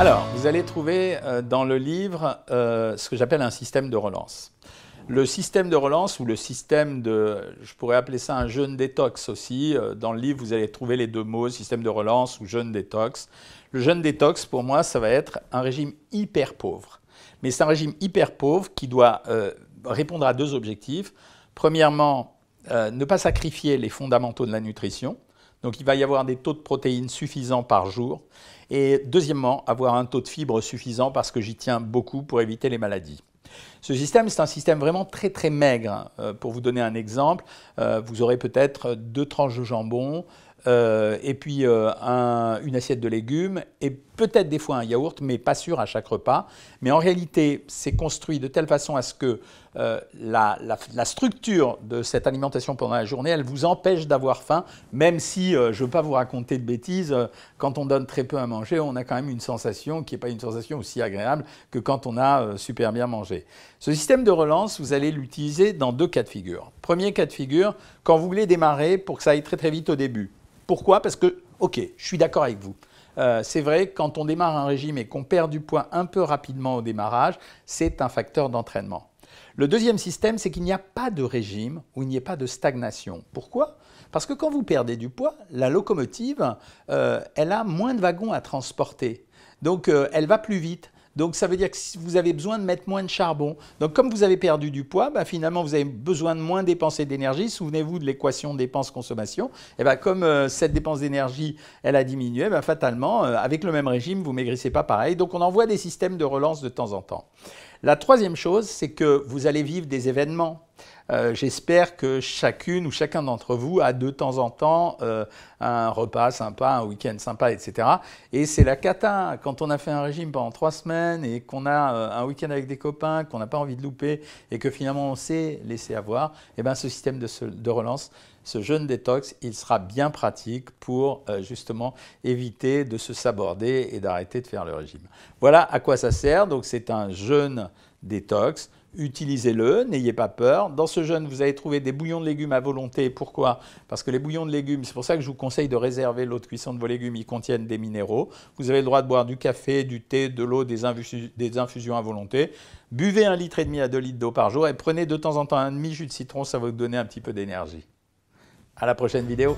Alors, vous allez trouver euh, dans le livre euh, ce que j'appelle un système de relance. Le système de relance ou le système de, je pourrais appeler ça un jeûne détox aussi. Euh, dans le livre, vous allez trouver les deux mots, système de relance ou jeûne détox. Le jeûne détox, pour moi, ça va être un régime hyper pauvre. Mais c'est un régime hyper pauvre qui doit répondre à deux objectifs. Premièrement, ne pas sacrifier les fondamentaux de la nutrition. Donc il va y avoir des taux de protéines suffisants par jour. Et deuxièmement, avoir un taux de fibres suffisant parce que j'y tiens beaucoup pour éviter les maladies. Ce système, c'est un système vraiment très très maigre. Hein. Euh, pour vous donner un exemple, euh, vous aurez peut-être deux tranches de jambon, euh, et puis euh, une assiette de légumes, et peut-être des fois un yaourt, mais pas sûr à chaque repas. Mais en réalité, c'est construit de telle façon à ce que euh, la, la, structure de cette alimentation pendant la journée, elle vous empêche d'avoir faim, même si, je ne veux pas vous raconter de bêtises, quand on donne très peu à manger, on a quand même une sensation qui n'est pas une sensation aussi agréable que quand on a super bien mangé. Ce système de relance, vous allez l'utiliser dans deux cas de figure. Premier cas de figure, quand vous voulez démarrer pour que ça aille très très vite au début. Pourquoi Parce que, ok, je suis d'accord avec vous. Euh, c'est vrai, quand on démarre un régime et qu'on perd du poids un peu rapidement au démarrage, c'est un facteur d'entraînement. Le deuxième système, c'est qu'il n'y a pas de régime où il n'y ait pas de stagnation. Pourquoi Parce que quand vous perdez du poids, la locomotive, euh, elle a moins de wagons à transporter. Donc euh, elle va plus vite. Donc ça veut dire que vous avez besoin de mettre moins de charbon. Donc comme vous avez perdu du poids, bah, finalement vous avez besoin de moins dépenser d'énergie. Souvenez-vous de l'équation dépense-consommation. Et eh bah, comme euh, cette dépense d'énergie, elle a diminué, bah, fatalement, euh, avec le même régime, vous maigrissez pas pareil. Donc on envoie des systèmes de relance de temps en temps. La troisième chose, c'est que vous allez vivre des événements. Euh, j'espère que chacune ou chacun d'entre vous a de temps en temps euh, un repas sympa, un week-end sympa, etc. Et c'est la cata hein. quand on a fait un régime pendant trois semaines et qu'on a euh, un week-end avec des copains, qu'on n'a pas envie de louper et que finalement on s'est laissé avoir. Et eh ben ce système de, relance ce jeûne détox, il sera bien pratique pour justement éviter de se saborder et d'arrêter de faire le régime. Voilà à quoi ça sert. Donc c'est un jeûne détox utilisez-le, n'ayez pas peur. Dans ce jeûne, vous allez trouver des bouillons de légumes à volonté. Pourquoi Parce que les bouillons de légumes, c'est pour ça que je vous conseille de réserver l'eau de cuisson de vos légumes, ils contiennent des minéraux. Vous avez le droit de boire du café, du thé, de l'eau, des, infusions à volonté. Buvez un litre et demi à deux litres d'eau par jour et prenez de temps en temps un demi jus de citron, ça va vous donner un petit peu d'énergie. À la prochaine vidéo.